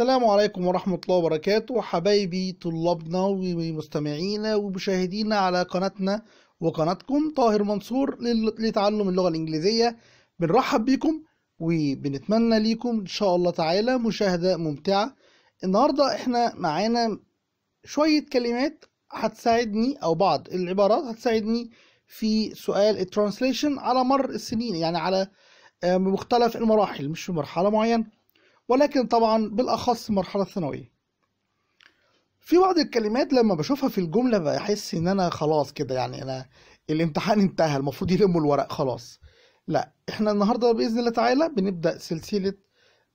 السلام عليكم ورحمة الله وبركاته حبايبي طلابنا ومستمعينا ومشاهدينا على قناتنا وقناتكم طاهر منصور لتعلم اللغة الإنجليزية بنرحب بيكم وبنتمنى ليكم إن شاء الله تعالى مشاهدة ممتعة النهاردة إحنا معانا شوية كلمات هتساعدني أو بعض العبارات هتساعدني في سؤال الترانسليشن على مر السنين يعني على آه، مختلف المراحل مش في مرحلة معينة ولكن طبعا بالأخص المرحلة الثانوية في بعض الكلمات لما بشوفها في الجملة بحس إن أنا خلاص كده يعني أنا الامتحان انتهى المفروض يلموا الورق خلاص لا احنا النهاردة بإذن الله تعالى بنبدأ سلسلة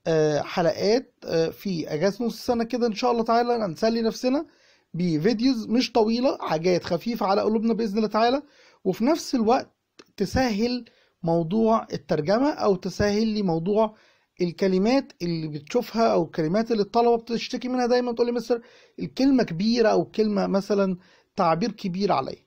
آه، حلقات آه، في أجازة نص السنة كده إن شاء الله تعالى هنسلي نفسنا بفيديوز مش طويلة حاجات خفيفة على قلوبنا بإذن الله تعالى وفي نفس الوقت تسهل موضوع الترجمة أو تسهل لي موضوع الكلمات اللي بتشوفها او الكلمات اللي الطلبه بتشتكي منها دايما تقول لي مستر الكلمه كبيره او الكلمه مثلا تعبير كبير عليا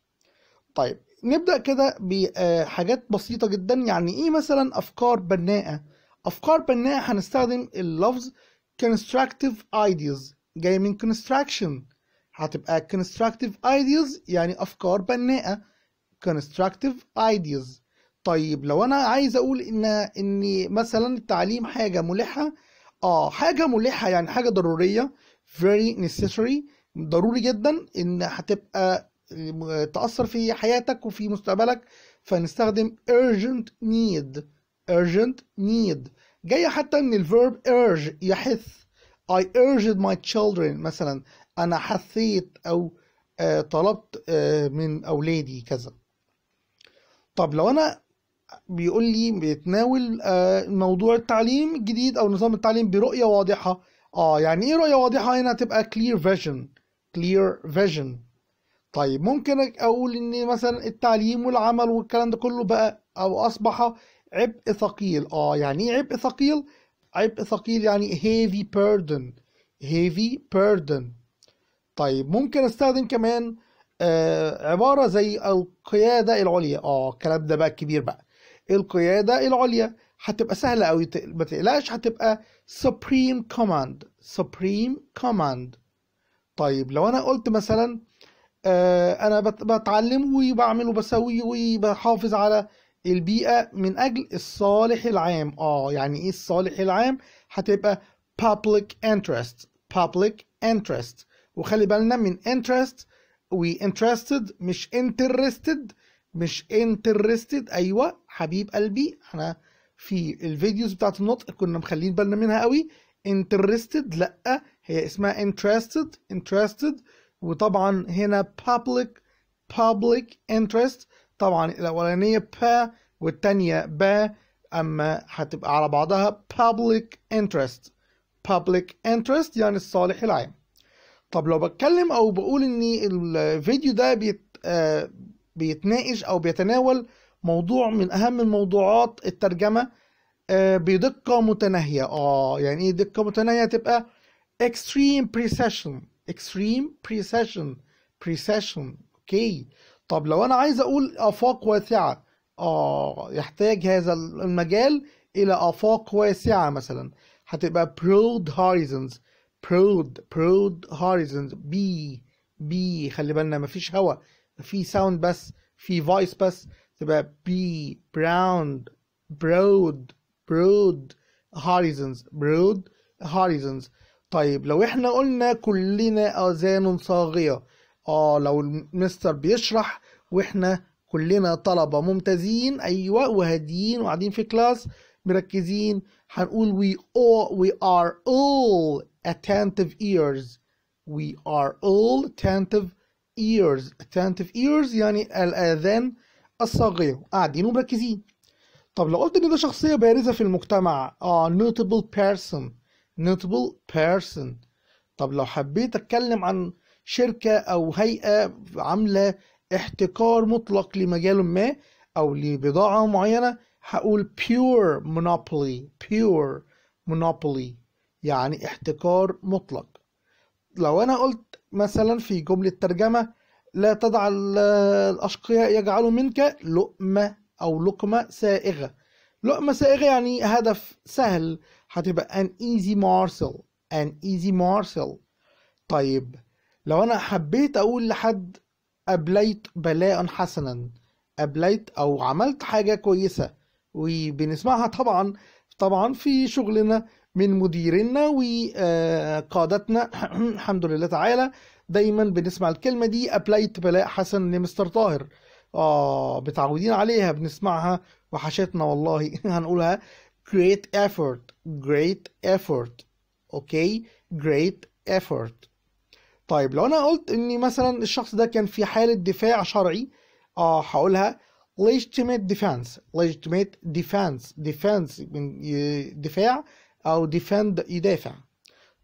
طيب نبدا كده بحاجات آه، بسيطه جدا يعني ايه مثلا افكار بناءه افكار بناءه هنستخدم اللفظ constructive ideas جاي من construction هتبقى constructive ideas يعني افكار بناءه constructive ideas طيب لو انا عايز اقول ان ان مثلا التعليم حاجه ملحه اه حاجه ملحه يعني حاجه ضروريه very necessary ضروري جدا ان هتبقى آه، تاثر في حياتك وفي مستقبلك فنستخدم urgent need urgent need جايه حتى من الفيرب urge يحث I urged my children مثلا أنا حثيت أو آه، طلبت آه، من أولادي كذا طب لو أنا بيقول لي بيتناول آه، موضوع التعليم الجديد او نظام التعليم برؤيه واضحه اه يعني ايه رؤيه واضحه هنا تبقى clear vision clear vision طيب ممكن اقول ان مثلا التعليم والعمل والكلام ده كله بقى او اصبح عبء ثقيل اه يعني ايه عبء ثقيل عبء ثقيل يعني heavy burden heavy burden طيب ممكن استخدم كمان آه عبارة زي القيادة العليا اه الكلام ده بقى كبير بقى القيادة العليا هتبقى سهلة قوي ما تقلقش هتبقى supreme command supreme command طيب لو أنا قلت مثلا آه، أنا بتعلم وبعمل وبسوي وبحافظ على البيئة من أجل الصالح العام آه يعني إيه الصالح العام هتبقى public interest public interest وخلي بالنا من interest و interested مش interested مش انترستد ايوه حبيب قلبي احنا في الفيديوز بتاعت النطق كنا مخلين بالنا منها قوي انترستد لا هي اسمها انترستد انترستد وطبعا هنا public public interest طبعا الاولانيه با والثانيه با اما هتبقى على بعضها public interest public interest يعني الصالح العام طب لو بتكلم او بقول ان الفيديو ده بيت آه بيتناقش أو بيتناول موضوع من أهم الموضوعات الترجمة آه، بدقة متناهية آه يعني إيه دقة متناهية تبقى extreme بريسيشن extreme بريسيشن بريسيشن أوكي طب لو أنا عايز أقول آفاق واسعة آه يحتاج هذا المجال إلى آفاق واسعة مثلا هتبقى broad horizons broad broad horizons بي بي خلي بالنا مفيش هوا في ساوند بس في فويس بس تبقى بي براوند برود برود هوريزونز برود هوريزونز طيب لو احنا قلنا كلنا اذان صاغيه اه لو المستر بيشرح واحنا كلنا طلبه ممتازين ايوه وهاديين وقاعدين في كلاس مركزين هنقول we all we are all attentive ears we are all attentive ears attentive ears يعني الآذان آه، الصاغية آه، قاعدين ومركزين طب لو قلت إن ده شخصية بارزة في المجتمع آه notable person notable person طب لو حبيت أتكلم عن شركة أو هيئة عاملة احتكار مطلق لمجال ما أو لبضاعة معينة هقول pure monopoly pure monopoly يعني احتكار مطلق لو انا قلت مثلا في جمله ترجمه لا تدع الاشقياء يجعلوا منك لقمه او لقمه سائغه لقمه سائغه يعني هدف سهل هتبقى an easy morsel an easy morsel طيب لو انا حبيت اقول لحد ابليت بلاء حسنا ابليت او عملت حاجه كويسه وبنسمعها طبعا طبعا في شغلنا من مديرنا وقادتنا الحمد لله تعالى دايما بنسمع الكلمة دي أبلايت بلاء حسن لمستر طاهر آه متعودين عليها بنسمعها وحشتنا والله هنقولها great effort great effort اوكي okay. great effort طيب لو انا قلت ان مثلا الشخص ده كان في حالة دفاع شرعي اه هقولها legitimate defense legitimate defense defense من دفاع او defend يدافع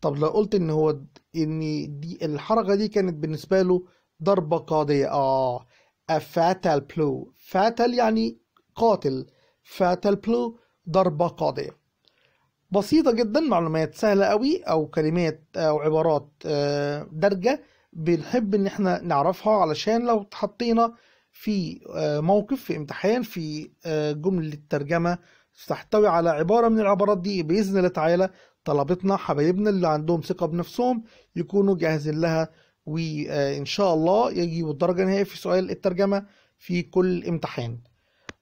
طب لو قلت ان هو ان دي الحركه دي كانت بالنسبه له ضربه قاضيه اه a fatal blow fatal يعني قاتل fatal blow ضربه قاضيه بسيطه جدا معلومات سهله قوي او كلمات او عبارات آه، دارجه بنحب ان احنا نعرفها علشان لو اتحطينا في آه، موقف في امتحان في آه، جملة ترجمة تحتوي على عبارة من العبارات دي بإذن الله تعالى طلبتنا حبايبنا اللي عندهم ثقة بنفسهم يكونوا جاهزين لها وإن آه، شاء الله يجيبوا الدرجة النهائية في سؤال الترجمة في كل امتحان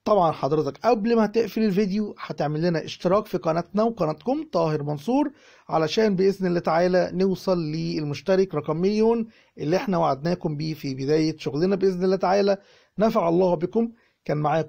طبعا حضرتك قبل ما تقفل الفيديو هتعمل لنا اشتراك في قناتنا وقناتكم طاهر منصور علشان باذن الله تعالى نوصل للمشترك رقم مليون اللي احنا وعدناكم بيه في بدايه شغلنا باذن الله تعالى نفع الله بكم كان معايا